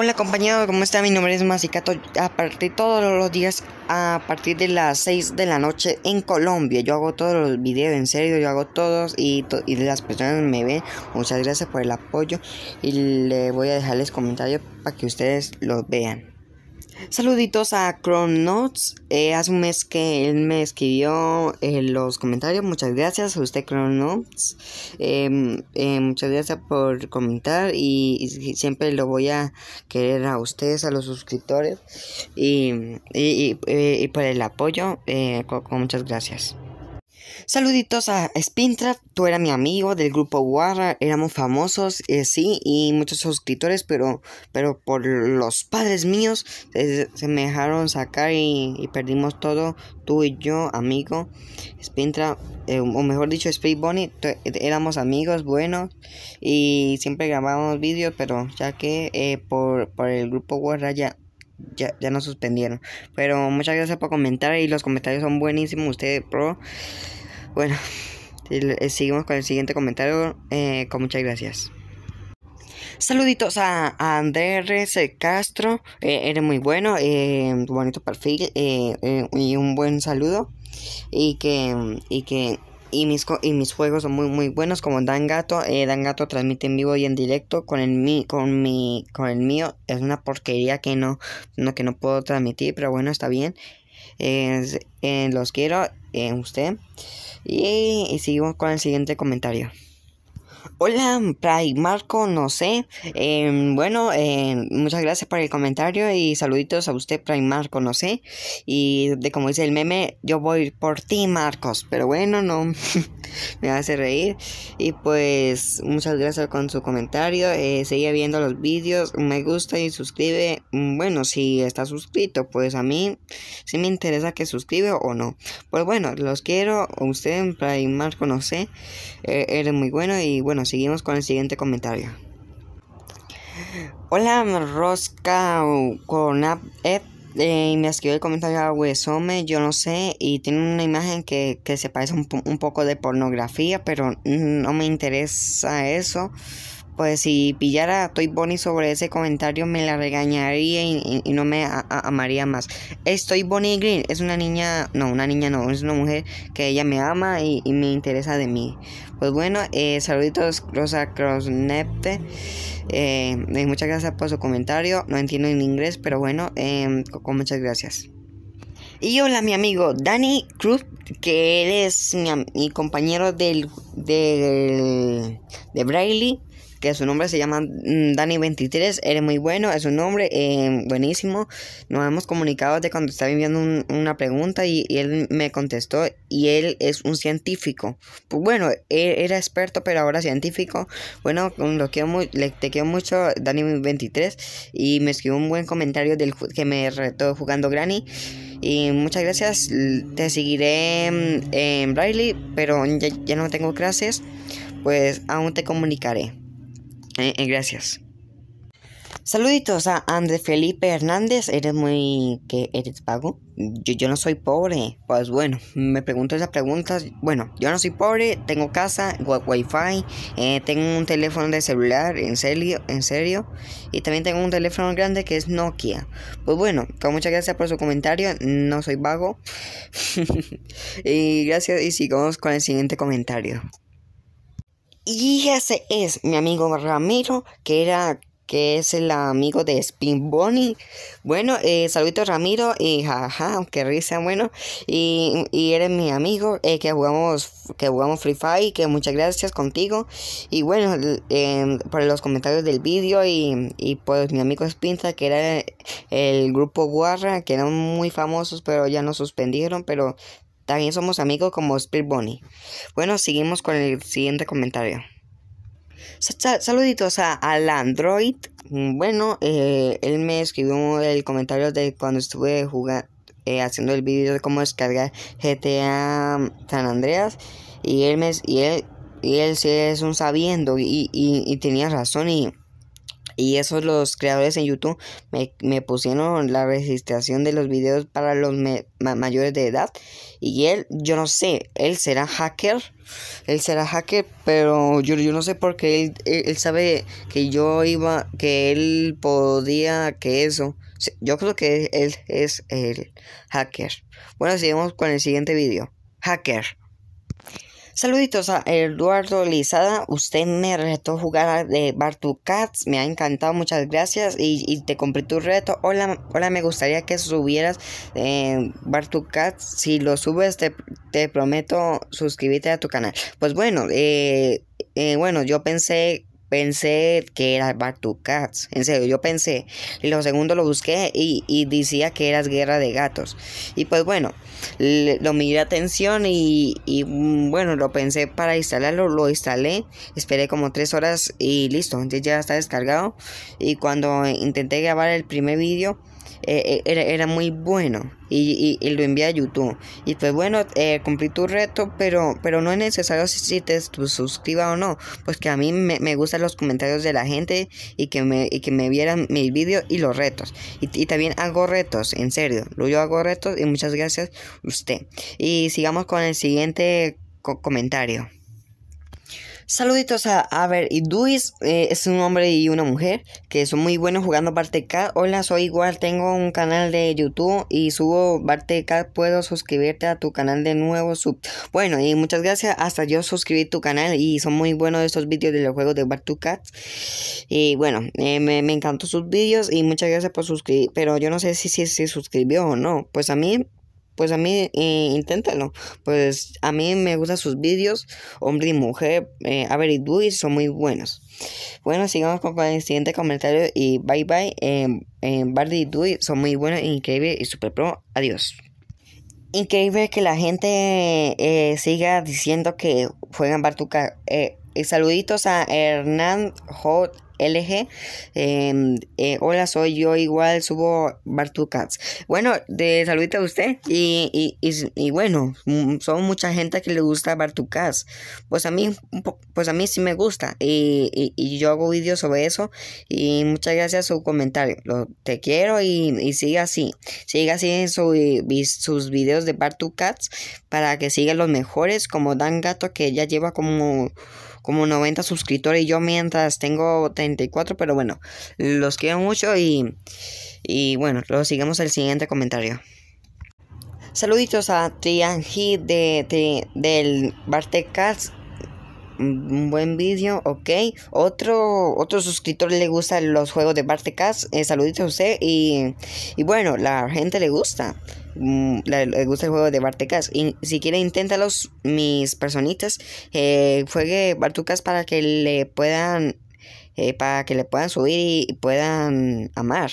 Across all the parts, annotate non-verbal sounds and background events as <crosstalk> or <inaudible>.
Hola compañero, ¿cómo está? Mi nombre es Masicato. A partir todos los días, a partir de las 6 de la noche en Colombia, yo hago todos los videos, en serio, yo hago todos y, y las personas me ven. Muchas gracias por el apoyo y le voy a dejarles comentarios para que ustedes los vean. Saluditos a Cronauts. Notes, eh, hace un mes que él me escribió en eh, los comentarios. Muchas gracias a usted, Cronauts. Em, eh, muchas gracias por comentar. Y, siempre lo voy a querer a ustedes, a los suscriptores. Y, y eh, por el apoyo. Con muchas gracias. Saluditos a Spintra, tú eras mi amigo del grupo Warra, éramos famosos, eh, sí, y muchos suscriptores, pero, pero por los padres míos se me dejaron sacar y, perdimos todo, tú y yo, amigo. Spintra, eh, o mejor dicho, Spray Bonnie, éramos amigos buenos y siempre grabábamos vídeos, pero ya que eh, por, por el grupo Warra ya ya, ya nos suspendieron. Pero muchas gracias por comentar y los comentarios son buenísimos. Ustedes, pro. Bueno, <laughs> eh, seguimos con el siguiente comentario. Eh, con muchas gracias. Saluditos a, Andrés Castro. Eh, eres muy bueno. bonito perfil. y un buen saludo. Y que. Y que y mis, y mis juegos son muy muy buenos como Dan Gato Dan Gato transmite en vivo y en directo con el mi con mi con el mío es una porquería que no, no que no puedo transmitir pero bueno está bien en, los quiero en usted. Y, seguimos con el siguiente comentario. Hola, prime Marco, no sé. Em, bueno, em, muchas gracias por el comentario y saluditos a usted, Primarco Marco, no sé. Y de como dice el meme, yo voy por ti, Marcos. Pero bueno, no. <laughs> me hace reír. Y pues muchas gracias con su comentario. Eh, sigue viendo los vídeos, me gusta y suscribe. Mm, bueno, si está suscrito, pues a mí Si me interesa que suscribe o no. Pues bueno, los quiero. Usted, para Marco, no sé. E, eres muy bueno. Y bueno, seguimos con el siguiente comentario. Hola, Rosca con app eh, y me escribió el comentario a ah, Wesome, yo no sé, y tiene una imagen que, se parece un poco de pornografía, pero no me interesa eso pues si pillara a Toy Bonnie sobre ese comentario me la regañaría y, no me amaría más. Estoy Bonnie Green es una niña, no, una niña no, es una mujer que ella me ama y, me interesa de mí. Pues bueno, eh, saluditos Rosa Crosnepte. Eh, muchas gracias por su comentario. No entiendo en inglés, pero bueno, em, con muchas gracias. Y hola mi amigo Danny Cruz, que eres mi, compañero del, del, de Braille que su nombre se llama mm, Dani23. Eres muy bueno, es un hombre em, buenísimo. Nos hemos comunicado de cuando estaba enviando una pregunta y, él me contestó y él es un científico. Pues bueno, e, era experto pero ahora científico. Bueno, lo te quiero mucho Dani23 y me escribió un buen comentario del que me retó jugando Granny. Y muchas gracias. Te seguiré em, en, Braille pero ya no tengo clases. Pues aún te comunicaré. Eh, eh, gracias. Saluditos a Andrés Felipe Hernández. Eres muy. que ¿Eres pago? Yo, yo, no soy pobre. Pues bueno, me pregunto esas preguntas. Bueno, yo no soy pobre, tengo casa, wifi, eh, tengo un teléfono de celular, en serio, en serio. Y también tengo un teléfono grande que es Nokia. Pues bueno, con muchas gracias por su comentario. No soy vago. <laughs> y gracias y sigamos con el siguiente comentario. Y ese es mi amigo Ramiro, que era que es el amigo de Spin Bonnie. Bueno, eh, saluditos Ramiro y jaja, qué risa, bueno. Y, eres mi amigo, eh, que jugamos que jugamos Free Fire, que muchas gracias contigo. Y bueno, em, por los comentarios del vídeo y, y pues mi amigo Spinza, que era el, grupo Guarra, que eran muy famosos, pero ya nos suspendieron, pero también somos amigos como Spirit Bunny. Bueno, seguimos con el siguiente comentario. Saluditos al Android. Bueno, eh, él me escribió el comentario de cuando estuve jugando, eh, haciendo el video de cómo descargar GTA San Andreas. Y él, y y él sí es un sabiendo y, y tenía razón y y esos los creadores en YouTube me, pusieron la registración de los videos para los mayores de edad y él yo no sé él será hacker él será hacker pero yo, yo no sé por qué. él, sabe que yo iba que él podía que eso yo creo que él es el hacker bueno seguimos con el siguiente video hacker Saluditos a Eduardo Lizada. Usted me retó jugar de cats Me ha encantado. Muchas gracias. Y, te compré tu reto. Hola, hola, me gustaría que subieras eh, cats Si lo subes, te, te, prometo suscribirte a tu canal. Pues bueno, eh, eh, bueno, yo pensé pensé que era Bartu Cats. En serio, yo pensé. Y lo segundo lo busqué y, decía que era Guerra de Gatos. Y pues bueno, lo miré atención y, y mm, bueno, lo pensé para instalarlo. Lo instalé, esperé como tres horas y listo. Ya está descargado. Y cuando intenté grabar el primer vídeo, eh, eh, era, muy bueno y, lo envié a YouTube. Y pues bueno, eh, cumplí tu reto, pero, pero no es necesario si, te suscribas o no, pues que a mí me, gustan los comentarios de la gente y que me, y que me vieran mis vídeos y los retos. Y, también hago retos, en serio, yo hago retos y muchas gracias usted. Y sigamos con el siguiente comentario. Saluditos a Aver y Duis, eh, es un hombre y una mujer que son muy buenos jugando Bartecat. Hola, soy igual, tengo un canal de YouTube y subo Bartecat, puedo suscribirte a tu canal de nuevo sub. Bueno, y muchas gracias, hasta yo suscribí tu canal y son muy buenos estos vídeos de los juegos de cats Y bueno, eh, me, encantó sus vídeos y muchas gracias por suscribir, pero yo no sé si se suscribió o no. Pues a mí pues a mí inténtalo. Pues a mí me gustan sus vídeos, hombre y mujer, eh, y son muy buenos. Bueno, sigamos con el siguiente comentario y bye bye. Eh, Bardi y son muy buenos, Increíble y super pro. Adiós. Increíble que la gente eh, siga diciendo que juegan Bartuca. Eh, saluditos a Hernán J. LG. Em, eh, hola, soy yo igual, subo Bar2Cats... Bueno, de saludita a usted. Y, y, y, bueno, mm, son mucha gente que le gusta Bartucats. Pues a mí, pues a mí sí me gusta. Y, yo hago vídeos sobre eso. Y muchas gracias a su comentario. Lo, te quiero y, siga así. sigue así en su, sus videos de Bar2Cats... para que sigan los mejores, como Dan Gato, que ya lleva como, como 90 suscriptores. Y yo mientras tengo pero bueno, los quiero mucho y, bueno, lo sigamos el siguiente comentario. Saluditos a Triangi de, de, del Bartecast un mm, buen vídeo, ok. Otro, otro suscriptor le gusta los juegos de Bartecast. Eh, saluditos a usted. Y, bueno, la gente le gusta. Mm, le gusta el juego de Bartecast. Y si quiere, inténtalos, mis personitas. Eh, juegue Bartucas para que le puedan eh, para que le puedan subir y, puedan amar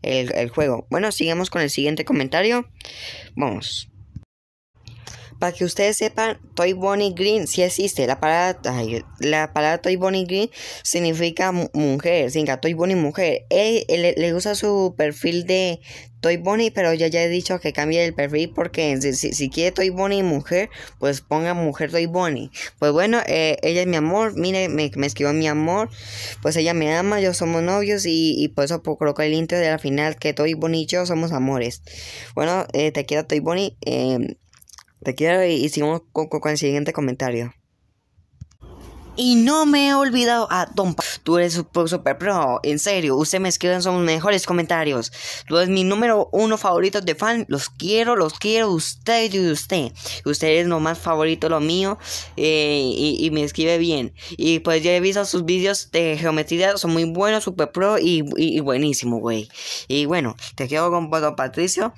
el juego. Bueno, sigamos con el siguiente comentario. Vamos. Para que ustedes sepan, Toy Bonnie Green sí existe. La palabra, la Toy Bonnie Green significa mujer, significa Toy Bonnie mujer. Él, le usa su perfil de Toy Bonnie, pero ya ya he dicho que cambie el perfil porque si, si quiere Toy Bonnie mujer, pues ponga mujer Toy Bonnie. Pues bueno, eh, ella es mi amor, mire, me, me escribió mi amor, pues ella me ama, yo somos novios y, por eso coloco el intro de la final que Toy Bonnie y yo somos amores. Bueno, eh, te quiero Toy Bonnie. Eh, te quiero y, sigamos con el siguiente comentario. Y no me he olvidado a Don Tú eres super, pues, super pro. En serio, Usted me escribe en sus mejores comentarios. Tú eres mi número uno favorito de fan. Los quiero, los quiero. Usted y usted. Usted es lo más favorito, lo mío. Eh, y, me escribe bien. Y pues ya he visto sus vídeos de geometría. Son muy buenos, super pro y, buenísimo, güey. Y bueno, te quedo con, Don Patricio.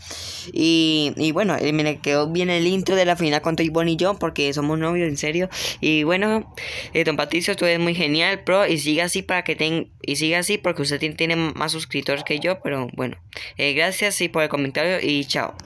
Y, y bueno, eh, me quedó bien el intro de la final con Tony y yo. Porque somos novios, en serio. Y bueno, eh, Don Patricio, tú eres muy genial, pro, y siga así para que ten, y siga así porque usted tiene, más suscriptores que yo, pero bueno. Eh, gracias y por el comentario y chao.